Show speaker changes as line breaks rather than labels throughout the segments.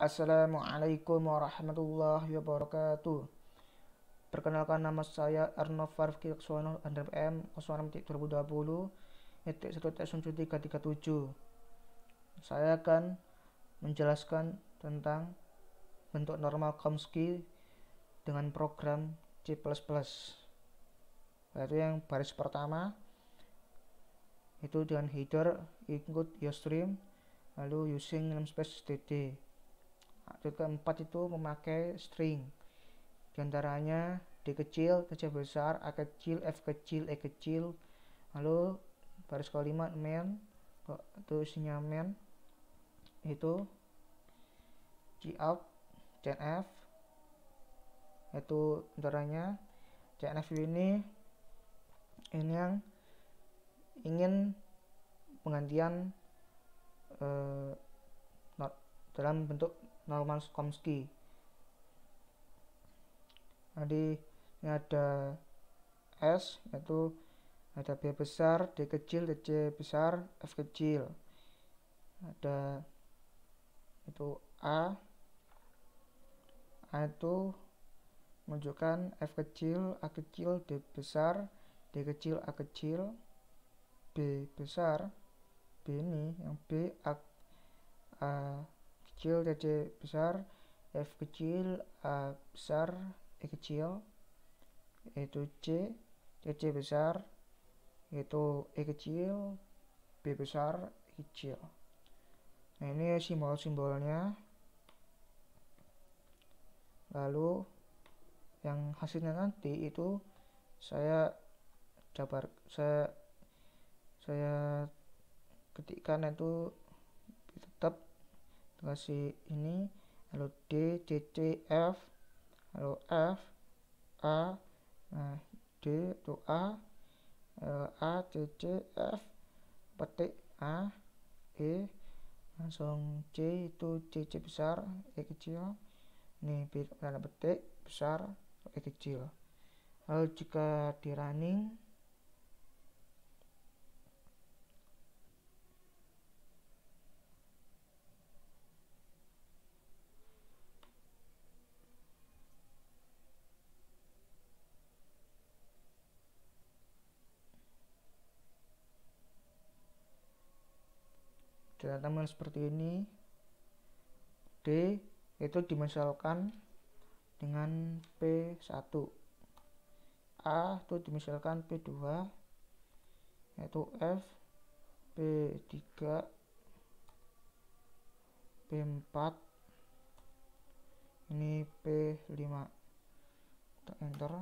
Assalamualaikum warahmatullahi wabarakatuh. Perkenalkan nama saya Arno Farf Kiksono Under PM 1 titik tujuh. Saya akan menjelaskan tentang bentuk normal Komski dengan program C++. Yaitu yang baris pertama itu dengan header include your stream lalu using namespace std. Atlet keempat itu memakai string. Di D kecil, C besar, A kecil, F kecil, E kecil. Lalu baris kelima men, itu isinya men. Itu G out, C F. Itu antaranya C F ini ini yang ingin penggantian eh, not dalam bentuk Norman Skomsky. Nanti ini ada S yaitu ada B besar, D kecil, D C besar, F kecil. Ada itu A. A itu menunjukkan F kecil, A kecil, D besar, D kecil, A kecil, B besar, B ini yang B A, A kecil TC besar F kecil A besar E kecil yaitu C c besar yaitu E kecil B besar E kecil nah ini simbol-simbolnya lalu yang hasilnya nanti itu saya jabar saya saya ketikkan itu kasih ini lalu D, d t F lalu F A nah D itu A lalu A, c F petik A E langsung C itu c c besar E kecil ini tanda petik besar E kecil lalu jika di running teman seperti ini. D itu dimisalkan dengan P1. A itu dimisalkan P2. Yaitu F P3 P4 ini P5 kita enter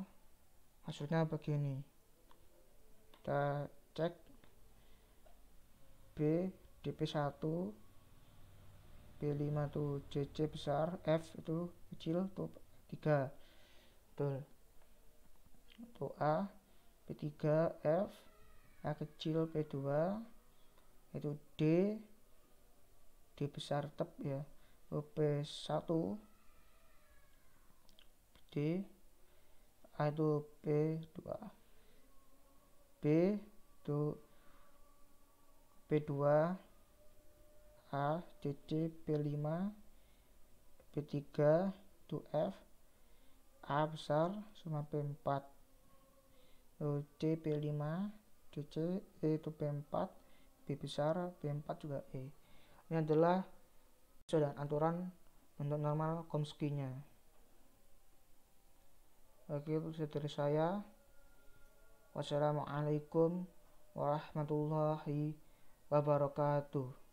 hasilnya begini kita cek B DP1 P5 itu CC besar F itu kecil itu 3 betul itu A P3 F A kecil P2 itu D D besar tep ya P1 D A itu P2 B itu P2 A, CC, P5, P3, 2F, A besar sama p empat lalu C P5 C, E itu p empat B besar p empat juga E ini adalah dan aturan untuk normal komskinya. oke itu dari saya wassalamualaikum warahmatullahi wabarakatuh